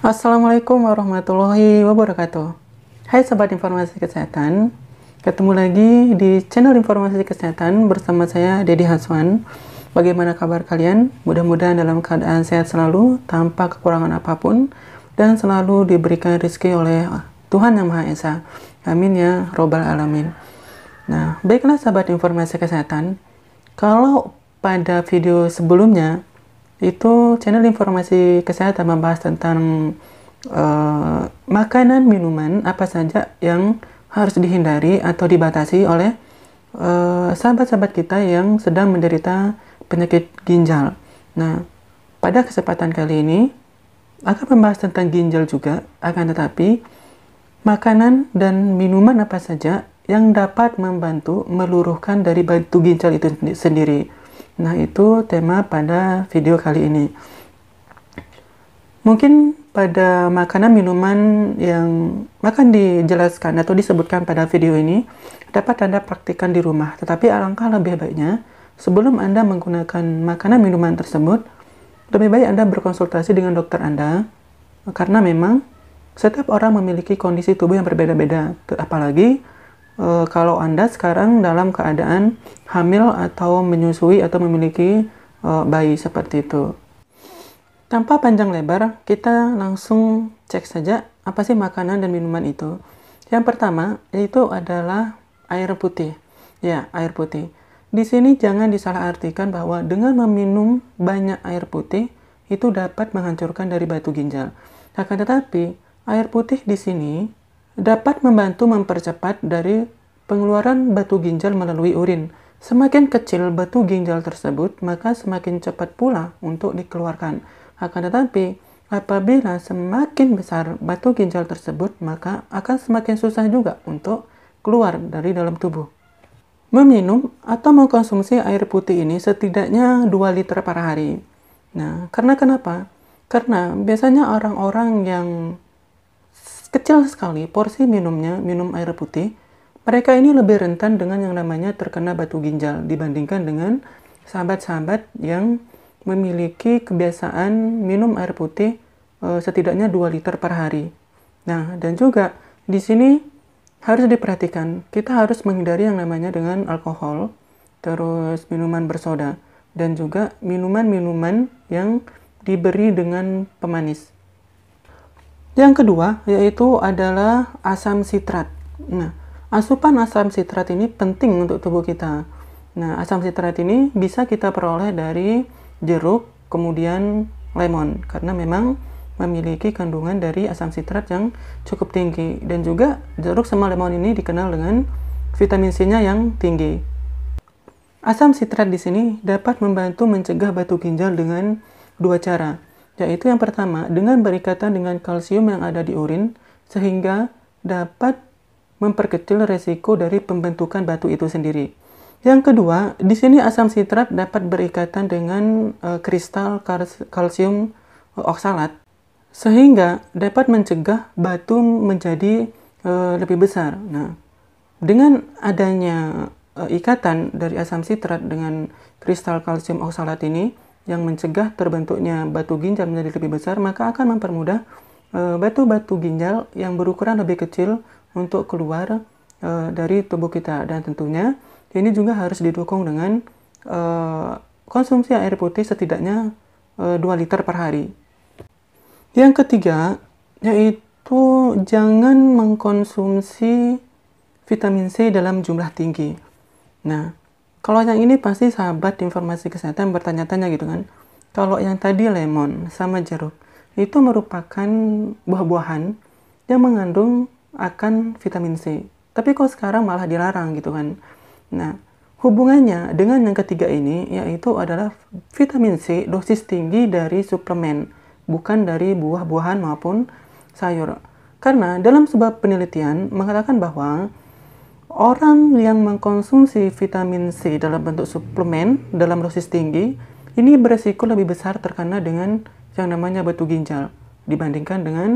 Assalamualaikum warahmatullahi wabarakatuh. Hai sobat informasi kesehatan, ketemu lagi di channel informasi kesehatan bersama saya Dedi Haswan. Bagaimana kabar kalian? Mudah-mudahan dalam keadaan sehat selalu, tanpa kekurangan apapun, dan selalu diberikan rezeki oleh Tuhan Yang Maha Esa. Amin ya Robbal Alamin. Nah, baiklah sahabat informasi kesehatan, kalau pada video sebelumnya itu channel informasi kesehatan membahas tentang uh, makanan minuman apa saja yang harus dihindari atau dibatasi oleh eh, sahabat-sahabat uh, sahabat -sahabat kita yang sedang menderita penyakit ginjal. Nah, pada kesempatan kali ini akan membahas tentang ginjal juga, akan tetapi makanan dan minuman apa saja yang dapat membantu meluruhkan dari batu ginjal itu sendiri Nah, itu tema pada video kali ini. Mungkin pada makanan minuman yang akan dijelaskan atau disebutkan pada video ini dapat Anda praktikkan di rumah. Tetapi alangkah lebih baiknya sebelum Anda menggunakan makanan minuman tersebut, lebih baik Anda berkonsultasi dengan dokter Anda karena memang setiap orang memiliki kondisi tubuh yang berbeda-beda, apalagi e, kalau Anda sekarang dalam keadaan hamil atau menyusui atau memiliki e, bayi seperti itu. Tanpa panjang lebar, kita langsung cek saja apa sih makanan dan minuman itu. Yang pertama itu adalah air putih. Ya, air putih. Di sini jangan disalahartikan bahwa dengan meminum banyak air putih itu dapat menghancurkan dari batu ginjal. Akan tetapi, air putih di sini dapat membantu mempercepat dari pengeluaran batu ginjal melalui urin. Semakin kecil batu ginjal tersebut, maka semakin cepat pula untuk dikeluarkan. Akan tetapi, apabila semakin besar batu ginjal tersebut, maka akan semakin susah juga untuk keluar dari dalam tubuh. Meminum atau mengkonsumsi air putih ini setidaknya 2 liter per hari. Nah, karena kenapa? Karena biasanya orang-orang yang Kecil sekali porsi minumnya minum air putih, mereka ini lebih rentan dengan yang namanya terkena batu ginjal dibandingkan dengan sahabat-sahabat yang memiliki kebiasaan minum air putih e, setidaknya 2 liter per hari. Nah, dan juga di sini harus diperhatikan, kita harus menghindari yang namanya dengan alkohol, terus minuman bersoda, dan juga minuman-minuman yang diberi dengan pemanis. Yang kedua yaitu adalah asam sitrat. Nah, asupan asam sitrat ini penting untuk tubuh kita. Nah, asam sitrat ini bisa kita peroleh dari jeruk, kemudian lemon karena memang memiliki kandungan dari asam sitrat yang cukup tinggi dan juga jeruk sama lemon ini dikenal dengan vitamin C-nya yang tinggi. Asam sitrat di sini dapat membantu mencegah batu ginjal dengan dua cara yaitu yang pertama dengan berikatan dengan kalsium yang ada di urin sehingga dapat memperkecil resiko dari pembentukan batu itu sendiri. Yang kedua, di sini asam sitrat dapat berikatan dengan e, kristal kalsium oksalat sehingga dapat mencegah batu menjadi e, lebih besar. Nah, dengan adanya e, ikatan dari asam sitrat dengan kristal kalsium oksalat ini yang mencegah terbentuknya batu ginjal menjadi lebih besar, maka akan mempermudah eh, batu-batu ginjal yang berukuran lebih kecil untuk keluar eh, dari tubuh kita. Dan tentunya ini juga harus didukung dengan eh, konsumsi air putih setidaknya 2 liter per hari. Yang ketiga, yaitu jangan mengkonsumsi vitamin C dalam jumlah tinggi. Nah, kalau yang ini pasti sahabat informasi kesehatan bertanya-tanya gitu kan. Kalau yang tadi lemon sama jeruk itu merupakan buah-buahan yang mengandung akan vitamin C. Tapi kok sekarang malah dilarang gitu kan. Nah, hubungannya dengan yang ketiga ini yaitu adalah vitamin C dosis tinggi dari suplemen, bukan dari buah-buahan maupun sayur. Karena dalam sebab penelitian mengatakan bahwa Orang yang mengkonsumsi vitamin C dalam bentuk suplemen dalam dosis tinggi, ini beresiko lebih besar terkena dengan yang namanya batu ginjal dibandingkan dengan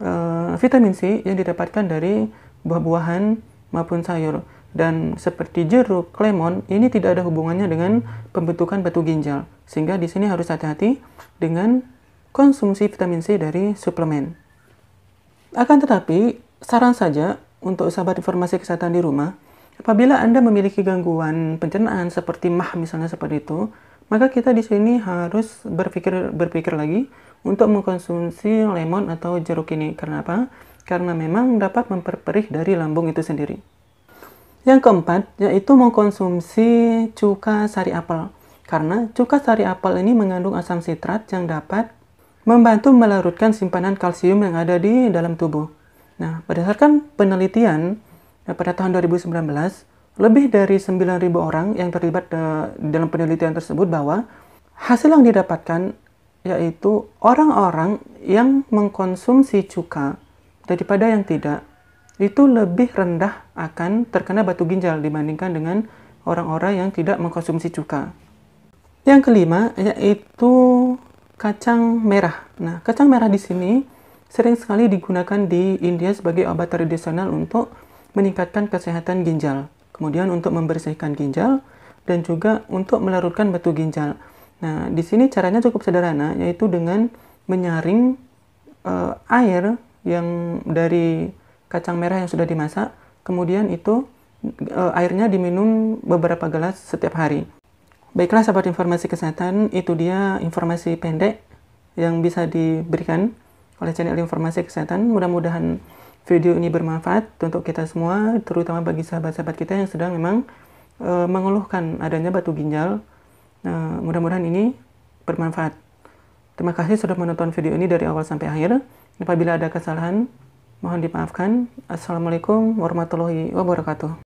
uh, vitamin C yang didapatkan dari buah-buahan maupun sayur. Dan seperti jeruk, lemon, ini tidak ada hubungannya dengan pembentukan batu ginjal. Sehingga di sini harus hati-hati dengan konsumsi vitamin C dari suplemen. Akan tetapi, saran saja untuk sahabat informasi kesehatan di rumah, apabila Anda memiliki gangguan pencernaan seperti mah misalnya seperti itu, maka kita di sini harus berpikir berpikir lagi untuk mengkonsumsi lemon atau jeruk ini. Karena apa? Karena memang dapat memperperih dari lambung itu sendiri. Yang keempat, yaitu mengkonsumsi cuka sari apel. Karena cuka sari apel ini mengandung asam sitrat yang dapat membantu melarutkan simpanan kalsium yang ada di dalam tubuh. Nah, berdasarkan penelitian eh, pada tahun 2019, lebih dari 9.000 orang yang terlibat eh, dalam penelitian tersebut bahwa hasil yang didapatkan yaitu orang-orang yang mengkonsumsi cuka daripada yang tidak itu lebih rendah akan terkena batu ginjal dibandingkan dengan orang-orang yang tidak mengkonsumsi cuka. Yang kelima yaitu kacang merah. Nah, kacang merah di sini sering sekali digunakan di India sebagai obat tradisional untuk meningkatkan kesehatan ginjal, kemudian untuk membersihkan ginjal, dan juga untuk melarutkan batu ginjal. Nah, di sini caranya cukup sederhana, yaitu dengan menyaring uh, air yang dari kacang merah yang sudah dimasak, kemudian itu uh, airnya diminum beberapa gelas setiap hari. Baiklah sahabat informasi kesehatan, itu dia informasi pendek yang bisa diberikan oleh channel informasi kesehatan. Mudah-mudahan video ini bermanfaat untuk kita semua, terutama bagi sahabat-sahabat kita yang sedang memang e, mengeluhkan adanya batu ginjal. E, mudah-mudahan ini bermanfaat. Terima kasih sudah menonton video ini dari awal sampai akhir. Apabila ada kesalahan, mohon dimaafkan. Assalamualaikum warahmatullahi wabarakatuh.